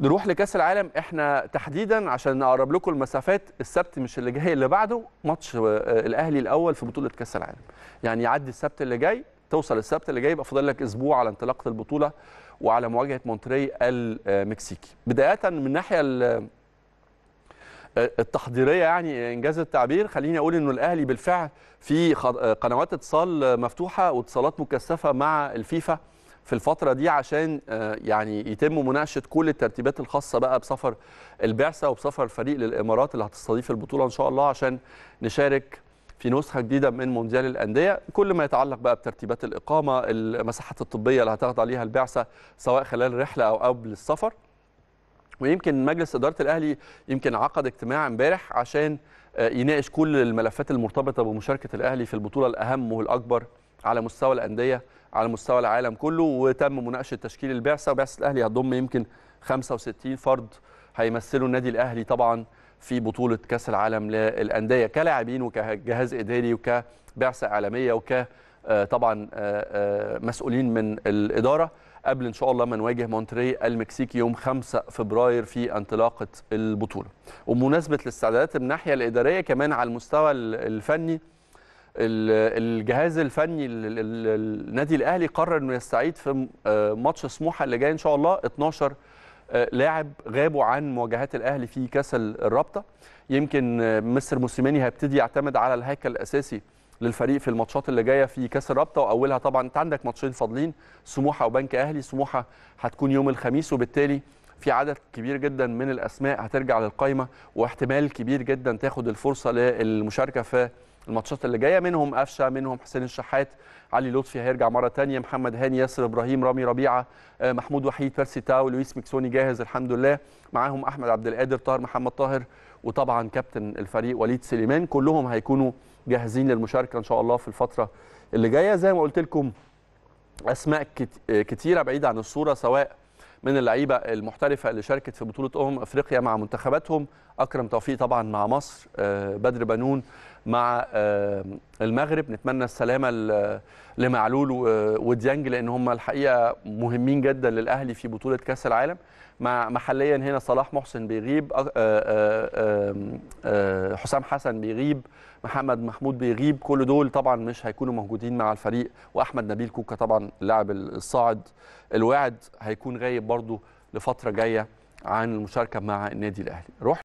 نروح لكاس العالم احنا تحديدا عشان نقرب لكم المسافات السبت مش اللي جاي اللي بعده ماتش آه، الاهلي الاول في بطوله كاس العالم يعني يعدي السبت اللي جاي توصل السبت اللي جاي يبقى فاضل لك اسبوع على انطلاقه البطوله وعلى مواجهه مونتري المكسيكي بدايه من الناحيه آه، التحضيريه يعني انجاز التعبير خليني اقول انه الاهلي بالفعل في قنوات اتصال مفتوحه واتصالات مكثفه مع الفيفا في الفتره دي عشان آه، يعني يتم مناقشه كل الترتيبات الخاصه بقى بسفر البعثه وبسفر الفريق للامارات اللي هتستضيف البطوله ان شاء الله عشان نشارك في نسخه جديده من مونديال الانديه كل ما يتعلق بقى بترتيبات الاقامه المساحات الطبيه اللي هتاخد عليها البعثه سواء خلال الرحله او قبل السفر ويمكن مجلس اداره الاهلي يمكن عقد اجتماع امبارح عشان آه، يناقش كل الملفات المرتبطه بمشاركه الاهلي في البطوله الاهم والاكبر على مستوى الانديه على مستوى العالم كله وتم مناقشه تشكيل البعثه وبعثه الاهلي هتضم يمكن 65 فرد هيمثلوا النادي الاهلي طبعا في بطوله كاس العالم للانديه كلاعبين وكجهاز اداري وكبعثه اعلاميه وك آه، طبعا آه، آه، مسؤولين من الاداره قبل ان شاء الله ما نواجه مونتري المكسيكي يوم 5 فبراير في انطلاقه البطوله. وبمناسبه الاستعدادات من الناحيه الاداريه كمان على المستوى الفني الجهاز الفني النادي الاهلي قرر انه يستعيد في آه، ماتش سموحه اللي جاي ان شاء الله 12 آه، لاعب غابوا عن مواجهات الاهلي في كاس الرابطه يمكن آه، مستر موسيماني هيبتدي يعتمد على الهيكل الاساسي للفريق في الماتشات اللي جايه في كاس الرابطه واولها طبعا انت عندك ماتشين فاضلين سموحه وبنك اهلي سموحه هتكون يوم الخميس وبالتالي في عدد كبير جدا من الاسماء هترجع للقايمه واحتمال كبير جدا تاخد الفرصه للمشاركه في الماتشات اللي جايه منهم قفشه منهم حسين الشحات علي لطفي هيرجع مره ثانيه محمد هاني ياسر ابراهيم رامي ربيعه آه، محمود وحيد بيرسي تاو لويس مكسوني جاهز الحمد لله معاهم احمد عبد القادر طاهر محمد طاهر وطبعا كابتن الفريق وليد سليمان كلهم هيكونوا جاهزين للمشاركه ان شاء الله في الفتره اللي جايه زي ما قلت لكم اسماء آه، كتيره بعيده عن الصوره سواء من اللعيبه المحترفه اللي شاركت في بطوله امم افريقيا مع منتخباتهم اكرم توفيق طبعا مع مصر آه، بدر بنون مع آه، المغرب نتمنى السلامه لمعلول وديانج لان هم الحقيقه مهمين جدا للاهلي في بطوله كاس العالم مع محليا هنا صلاح محسن بيغيب آه، حسام حسن بيغيب محمد محمود بيغيب كل دول طبعا مش هيكونوا موجودين مع الفريق واحمد نبيل كوكا طبعا اللاعب الصاعد الواعد هيكون غايب برضو لفتره جايه عن المشاركه مع النادي الاهلي